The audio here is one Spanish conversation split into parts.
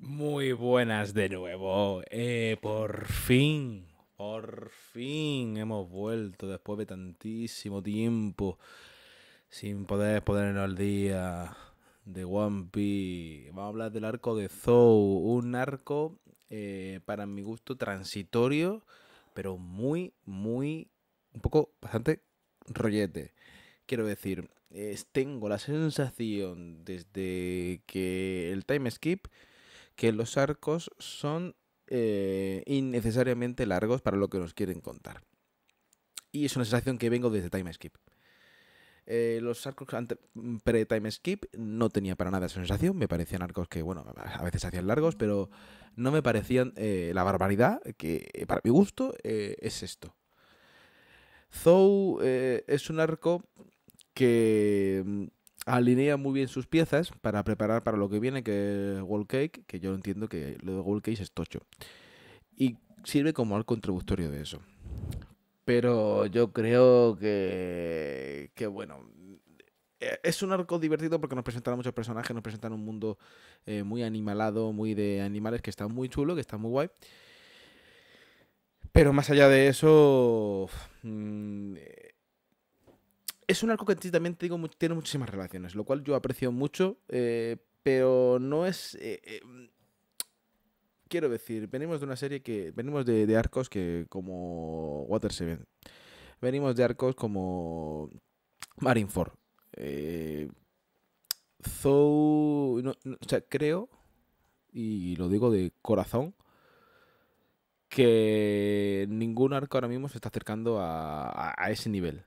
Muy buenas de nuevo. Eh, por fin, por fin hemos vuelto después de tantísimo tiempo sin poder ponernos al día de One Piece. Vamos a hablar del arco de Zou, un arco eh, para mi gusto transitorio, pero muy, muy, un poco bastante rollete. Quiero decir, tengo la sensación desde que el time skip que los arcos son eh, innecesariamente largos para lo que nos quieren contar. Y es una sensación que vengo desde Time Skip. Eh, los arcos mm, pre-Time Skip no tenía para nada esa sensación. Me parecían arcos que, bueno, a veces hacían largos, pero no me parecían eh, la barbaridad que, para mi gusto, es esto. Zou es un arco que mm, alinea muy bien sus piezas para preparar para lo que viene, que es Cake, que yo entiendo que lo de wall Cake es tocho. Y sirve como al contributorio de eso. Pero yo creo que, que bueno, eh, es un arco divertido porque nos presentan a muchos personajes, nos presentan un mundo eh, muy animalado, muy de animales, que está muy chulo, que está muy guay. Pero más allá de eso, mm, es un arco que también te digo, tiene muchísimas relaciones, lo cual yo aprecio mucho, eh, pero no es. Eh, eh, quiero decir, venimos de una serie que. Venimos de, arcos que. como Water Seven, Venimos de arcos como. Marineford. Eh, Zou. creo. Y lo digo de corazón. Que ningún arco ahora mismo se está acercando a ese nivel.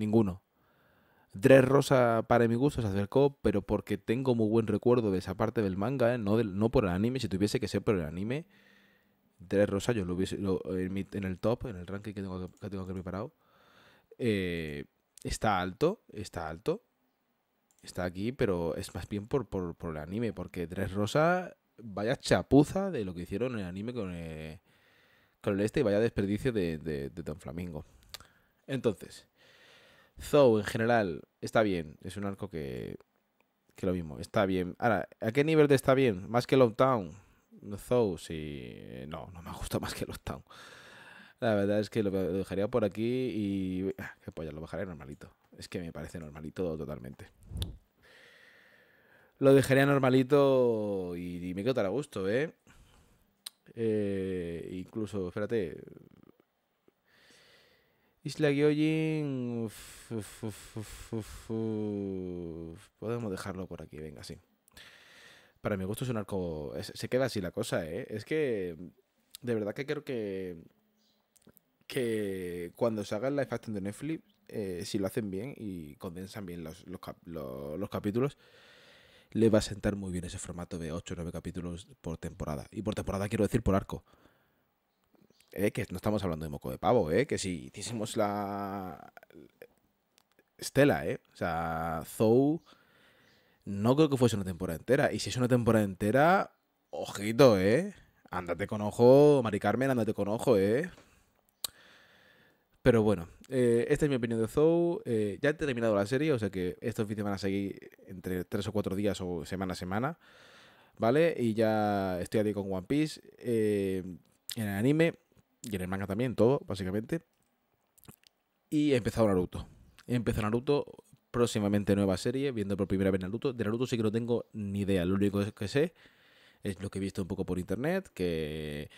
Ninguno. tres Rosa, para mi gusto, se acercó, pero porque tengo muy buen recuerdo de esa parte del manga, ¿eh? no, del, no por el anime. Si tuviese que ser por el anime, tres Rosa, yo lo hubiese en, el top, en el ranking que tengo que, tengo preparado. Eh, está alto, está alto. Está aquí, pero es más bien por, por, el anime, porque tres Rosa, vaya chapuza de lo que hicieron en el anime con eh, el, con este y vaya desperdicio de, de Don Flamingo. Entonces, Zou en general está bien, es un arco que, que lo mismo, está bien. Ahora, ¿a qué nivel de está bien? Más que Lockdown. Zou, sí. Eh, no, no me gusta más que Lockdown. La verdad es que lo dejaría por aquí y. Ah, que pues lo bajaré normalito. Es que me parece normalito totalmente. Lo dejaría normalito y, me quedo a gusto, ¿eh? eh incluso, espérate, Isla Gyojin. Podemos dejarlo por aquí, venga, sí. Para mi gusto es un arco. se queda así la cosa, ¿eh? Es que. De verdad que creo que. Que cuando se haga el live de Netflix, eh, si lo hacen bien y condensan bien los, los capítulos, le va a sentar muy bien ese formato de 8 o 9 capítulos por temporada. Y por temporada quiero decir por arco eh, que no estamos hablando de moco de pavo, eh, que si hiciésemos la Estela, eh, o sea, Zou no creo que fuese una temporada entera. Y si es una temporada entera, ojito, eh. Ándate con ojo, Mari Carmen, ándate con ojo, eh. Pero bueno, eh, esta es mi opinión de Zou. Eh, ya he terminado la serie, o sea que estos vídeos van a seguir entre 3 o 4 días o semana a semana. ¿Vale? Y ya estoy aquí con One Piece eh, en el anime. Y en el manga también, todo, básicamente. Y he empezado Naruto. He empezado Naruto, próximamente nueva serie, viendo por primera vez Naruto. De Naruto sí que no tengo ni idea. Lo único que sé es lo que he visto un poco por internet, que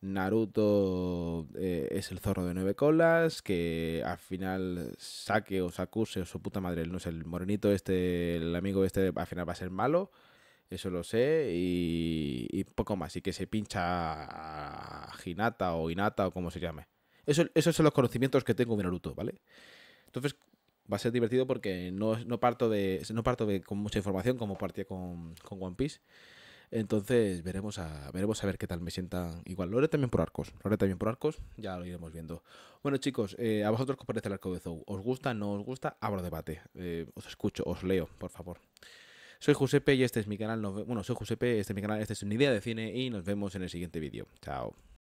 Naruto eh, es el zorro de nueve colas, que al final saque o sacuse o su puta madre, no sé, el morenito este, el amigo este, al final va a ser malo eso lo sé, y, poco más, y que se pincha a o Inata o como se llame. Eso, esos son los conocimientos que tengo de Naruto, ¿vale? Entonces va a ser divertido porque no, no parto, de, no parto con mucha información como partía con, One Piece. Entonces veremos a, veremos a ver qué tal me sientan. Igual, lo también por arcos. Lo también por arcos, ya lo iremos viendo. Bueno, chicos, eh, a vosotros qué parece el arco de Zou. ¿Os gusta? ¿No os gusta? Abro debate. Eh, os escucho, os leo, por favor. Soy Josepe y este es mi canal. bueno, soy Josepe, este es mi canal, este es una idea de cine y nos vemos en el siguiente vídeo. Chao.